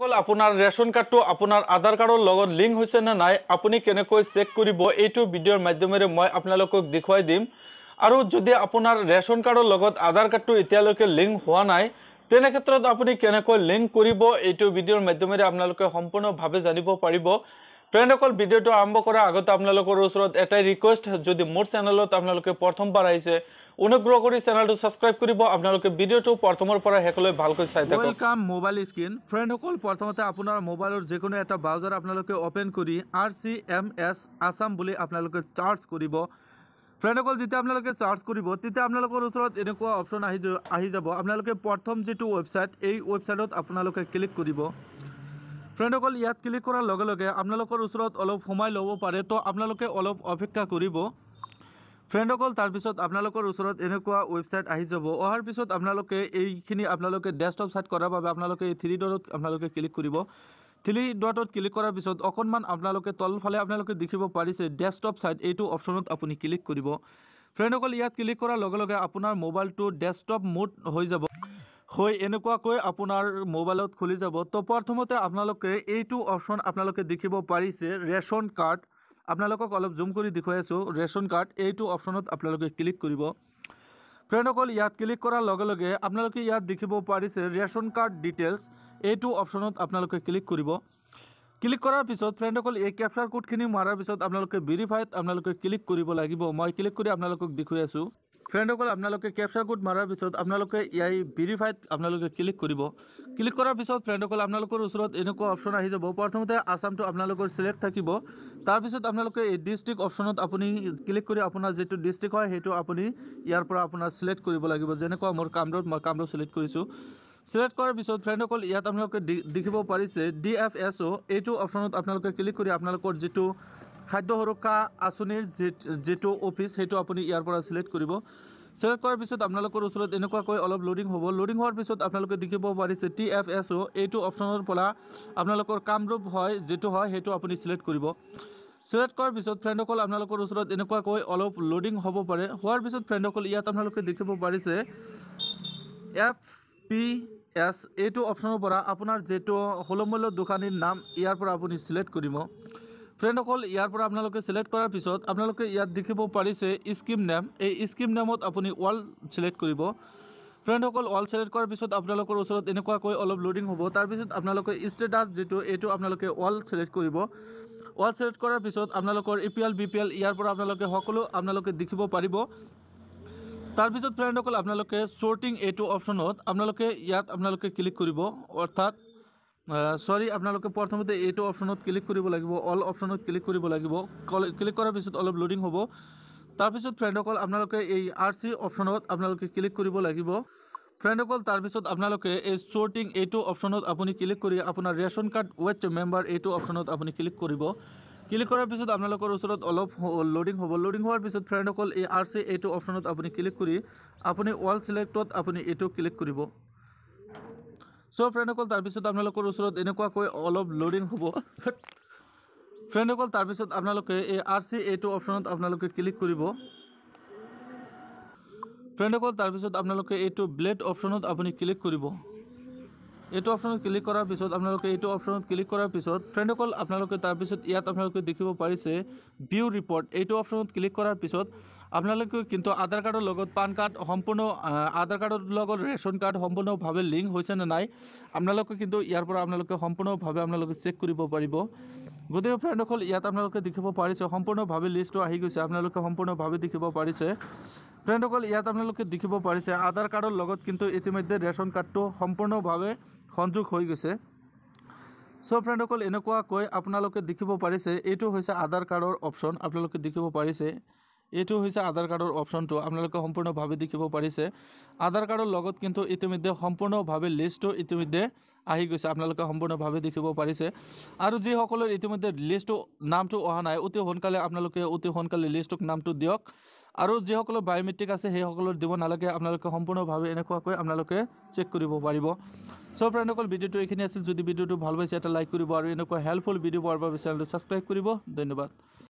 অকল আপোনাৰ ৰেচন কাৰ্ডটো আপোনাৰ আধাৰ কাৰ্ডৰ লগত লিংক হৈছে নে নাই আপুনি কেনেকৈ চেক কৰিব এইটো ভিডিঅ'ৰ মাধ্যমেৰে মই আপোনালোকক দেখুৱাই দিম আৰু যদি আপোনাৰ ৰেচন কাৰ্ডৰ লগত আধাৰ কাৰ্ডটো এতিয়ালৈকে লিংক হোৱা নাই তেনেক্ষেত্ৰত আপুনি কেনেকৈ লিংক কৰিব এইটো ভিডিঅ'ৰ মাধ্যমেৰে আপোনালোকে সম্পূৰ্ণভাৱে জানিব পাৰিব ফ্ৰেণ্ড অকল ভিডিঅ'টো আৰম্ভ কৰাৰ আগতে আপোনালোকৰ ওচৰত এটাই ৰিকুৱেষ্ট যদি মোৰ চেনেলত আপোনালোকে প্ৰথমবাৰ আহিছে অনুগ্ৰহ কৰি চেনেলটো ছাবস্ক্ৰাইব কৰিব আপোনালোকে ভিডিঅ'টো প্ৰথমৰ পৰা শেষলৈ ভালকৈ চাই থাকিম মোবাইল স্ক্ৰীণ ফ্ৰেণ্ডসকল প্ৰথমতে আপোনাৰ মোবাইলৰ যিকোনো এটা ব্ৰাউজাৰ আপোনালোকে অ'পেন কৰি R C M S Assam বুলি আপোনালোকে চাৰ্জ কৰিব ফ্ৰেণ্ডসকল যেতিয়া আপোনালোকে চাৰ্জ কৰিব তেতিয়া আপোনালোকৰ ওচৰত এনেকুৱা অপশ্যন আহি আহি যাব আপোনালোকে প্ৰথম যিটো ৱেবছাইট এই ৱেবছাইটত আপোনালোকে ক্লিক কৰিব ফ্ৰেণ্ডসকল ইয়াত ক্লিক কৰাৰ লগে লগে আপোনালোকৰ ওচৰত অলপ সোমাই ল'ব পাৰে তো আপোনালোকে অলপ অপেক্ষা কৰিব ফ্ৰেণ্ডসকল তাৰপিছত আপোনালোকৰ ওচৰত এনেকুৱা ৱেবছাইট আহি যাব অহাৰ পিছত আপোনালোকে এইখিনি আপোনালোকে ডেস্কটপ ছাইট কৰাৰ বাবে আপোনালোকে এই থ্ৰী ডটত আপোনালোকে ক্লিক কৰিব থ্ৰী ডটত ক্লিক কৰাৰ পিছত অকণমান আপোনালোকে তলফালে আপোনালোকে দেখিব পাৰিছে ডেস্কটপ ছাইট এইটো অপশ্যনত আপুনি ক্লিক কৰিব ফ্ৰেণ্ডসকল ইয়াত ক্লিক কৰাৰ লগে লগে আপোনাৰ মোবাইলটো ডেস্কটপ মোড হৈ যাব হয় এনেকুৱাকৈ আপোনাৰ মোবাইলত খুলি যাব তো প্ৰথমতে আপোনালোকে এইটো অপশ্যন আপোনালোকে দেখিব পাৰিছে ৰেচন কাৰ্ড আপোনালোকক অলপ জুম কৰি দেখুৱাই আছোঁ ৰেচন কাৰ্ড এইটো অপশ্যনত আপোনালোকে ক্লিক কৰিব ফ্ৰেণ্ডসকল ইয়াত ক্লিক কৰাৰ লগে লগে আপোনালোকে ইয়াত দেখিব পাৰিছে ৰেচন কাৰ্ড ডিটেইলছ এইটো অপশ্যনত আপোনালোকে ক্লিক কৰিব ক্লিক কৰাৰ পিছত ফ্ৰেণ্ডসকল এই কেপচাৰ কোডখিনি মৰাৰ পিছত আপোনালোকে ভেৰিফাইড আপোনালোকে ক্লিক কৰিব লাগিব মই ক্লিক কৰি আপোনালোকক দেখুৱাই আছোঁ ফ্ৰেণ্ডসকল আপোনালোকে কেপচাৰ কোড মাৰাৰ পিছত আপোনালোকে ইয়াৰ ভেৰিফাইড আপোনালোকে ক্লিক কৰিব ক্লিক কৰাৰ পিছত ফ্ৰেণ্ডসকল আপোনালোকৰ ওচৰত এনেকুৱা অপশ্যন আহি যাব প্ৰথমতে আছামটো আপোনালোকৰ ছিলেক্ট থাকিব তাৰপিছত আপোনালোকে এই ডিষ্ট্ৰিক্ট অপশ্যনত আপুনি ক্লিক কৰি আপোনাৰ যিটো ডিষ্ট্ৰিক্ট হয় সেইটো আপুনি ইয়াৰ পৰা আপোনাৰ ছিলেক্ট কৰিব লাগিব যেনেকুৱা মোৰ কামৰূপ মই কামৰূপ ছিলেক্ট কৰিছোঁ ছিলেক্ট কৰাৰ পিছত ফ্ৰেণ্ডসকল ইয়াত আপোনালোকে দেখিব পাৰিছে ডি এফ এছ অ' এইটো অপশ্যনত আপোনালোকে ক্লিক কৰি আপোনালোকৰ যিটো খাদ্য সুৰক্ষা আঁচনিৰ যি যিটো অফিচ সেইটো আপুনি ইয়াৰ পৰা চিলেক্ট কৰিব চিলেক্ট কৰাৰ পিছত আপোনালোকৰ ওচৰত এনেকুৱাকৈ অলপ লোডিং হব লোডিং হোৱাৰ পিছত আপোনালোকে দেখিব পাৰিছে টি এফ এছ অ' এইটো অপশ্যনৰ পৰা আপোনালোকৰ কামৰূপ হয় যিটো হয় সেইটো আপুনি চিলেক্ট কৰিব চিলেক্ট কৰাৰ পিছত ফ্ৰেণ্ডসকল আপোনালোকৰ ওচৰত এনেকুৱাকৈ অলপ অল্প লোডিং হব পাৰে হোৱাৰ পিছত ফ্ৰেণ্ডসকল ইয়াত আপোনালোকে দেখিব পাৰিছে এফ পি এছ এস এই অপশনেৰপৰা আপনাৰ যে হলমূল্য দোকানীৰ নাম ইয়াৰ পৰা আপুনি চিলেক্ট কৰিব ফ্ৰেণ্ড অকল ইয়াৰ পৰা আপোনালোকে ছিলেক্ট কৰাৰ পিছত আপোনালোকে ইয়াত দেখিব পাৰিছে স্কিম নেম এই স্কিম নেমত আপুনি ৱাল ছিলেক্ট কৰিব ফ্ৰেণ্ডসকল ৱাল ছিলেক্ট কৰাৰ পিছত আপোনালোকৰ ওচৰত এনেকুৱাকৈ অলপ লোডিং হ'ব তাৰপিছত আপোনালোকে ষ্টেটাছ যিটো এইটো আপোনালোকে ৱাল ছিলেক্ট কৰিব ৱাল ছিলেক্ট কৰাৰ পিছত আপোনালোকৰ E P L B P L ইয়াৰ পৰা আপোনালোকে সকলো আপোনালোকে দেখিব পাৰিব তাৰপিছত ফ্ৰেণ্ডসকল আপোনালোকে শ্বৰ্টিং এইটো অপশ্যনত আপোনালোকে ইয়াত আপোনালোকে ক্লিক কৰিব অৰ্থাৎ চৰি আপোনালোকে প্ৰথমতে এইটো অপশ্যনত ক্লিক কৰিব লাগিব অল অপশ্যনত ক্লিক কৰিব লাগিব ক্লিক কৰাৰ পিছত অলপ লোডিং হ'ব তাৰপিছত ফ্ৰেণ্ডকল আপোনালোকে এই আৰ চি অপশ্যনত আপোনালোকে ক্লিক কৰিব লাগিব ফ্ৰেণ্ডকল তাৰপিছত আপোনালোকে এই শ্বৰ্টিং এইটো অপশ্যনত আপুনি ক্লিক কৰি আপোনাৰ ৰেচন কাৰ্ড ৱেট মেম্বাৰ এইটো অপশ্যনত আপুনি ক্লিক কৰিব ক্লিক কৰাৰ পিছত আপোনালোকৰ ওচৰত অলপ লোডিং হ'ব লোডিং হোৱাৰ পিছত ফ্ৰেণ্ডকল এই আৰ চি এইটো অপশ্যনত আপুনি ক্লিক কৰি আপুনি ৱাল ছিলেক্টত আপুনি এইটো ক্লিক কৰিব চ' ফ্ৰেণ্ডসকল তাৰপিছত আপোনালোকৰ ওচৰত এনেকুৱাকৈ অলপ লোডিং হ'ব ফ্ৰেণ্ডসকল তাৰপিছত আপোনালোকে এই আৰ চি এইটো অপশ্যনত আপোনালোকে ক্লিক কৰিব ফ্ৰেণ্ডসকল তাৰপিছত আপোনালোকে এইটো ব্লেড অপশ্যনত আপুনি ক্লিক কৰিব এইটো অপশ্যনত ক্লিক কৰাৰ পিছত আপোনালোকে এইটো অপশ্যনত ক্লিক কৰাৰ পিছত ফ্ৰেণ্ডসকল আপোনালোকে তাৰপিছত ইয়াত আপোনালোকে দেখিব পাৰিছে ভিউ ৰিপৰ্ট এইটো অপশ্যনত ক্লিক কৰাৰ পিছত আপোনালোকে কিন্তু আধাৰ কাৰ্ডৰ লগত পান কাৰ্ড সম্পূৰ্ণ আধাৰ কাৰ্ডৰ লগত ৰেচন কাৰ্ড সম্পূৰ্ণভাৱে লিংক হৈছে নে নাই আপোনালোকে কিন্তু ইয়াৰ পৰা আপোনালোকে সম্পূৰ্ণভাৱে আপোনালোকে চেক কৰিব পাৰিব গতিকে ফ্ৰেণ্ডসকল ইয়াত আপোনালোকে দেখিব পাৰিছে সম্পূৰ্ণভাৱে লিষ্টটো আহি গৈছে আপোনালোকে সম্পূৰ্ণভাৱে দেখিব পাৰিছে ফ্ৰেণ্ডসকল ইয়াত আপোনালোকে দেখিব পাৰিছে আধাৰ কাৰ্ডৰ লগত কিন্তু ইতিমধ্যে ৰেচন কাৰ্ডটো সম্পূৰ্ণভাৱে সংযোগ হৈ গৈছে চ' ফ্ৰেণ্ডসকল এনেকুৱাকৈ আপোনালোকে দেখিব পাৰিছে এইটো হৈছে আধাৰ কাৰ্ডৰ অপশ্যন আপোনালোকে দেখিব পাৰিছে এইটো হৈছে আধাৰ কাৰ্ডৰ অপশ্যনটো আপোনালোকে সম্পূৰ্ণভাৱে দেখিব পাৰিছে আধাৰ কাৰ্ডৰ লগত কিন্তু ইতিমধ্যে সম্পূৰ্ণভাৱে লিষ্টটো ইতিমধ্যে আহি গৈছে আপোনালোকে সম্পূৰ্ণভাৱে দেখিব পাৰিছে আৰু যিসকলৰ ইতিমধ্যে লিষ্টটো নামটো অহা নাই অতি সোনকালে আপোনালোকে অতি সোনকালে লিষ্টটোক নামটো দিয়ক আৰু যিসকলৰ বায়'মেট্ৰিক আছে সেইসকলৰ দিব নালাগে আপোনালোকে সম্পূৰ্ণভাৱে এনেকুৱাকৈ আপোনালোকে চেক কৰিব পাৰিব চ' অকল ভিডিঅ'টো এইখিনি আছিল যদি ভিডিঅ'টো ভাল পাইছে এটা লাইক কৰিব আৰু এনেকুৱা হেল্পফুল ভিডিঅ' পোৱাৰ বাবে চেনেলটো ছাবস্ক্ৰাইব কৰিব ধন্যবাদ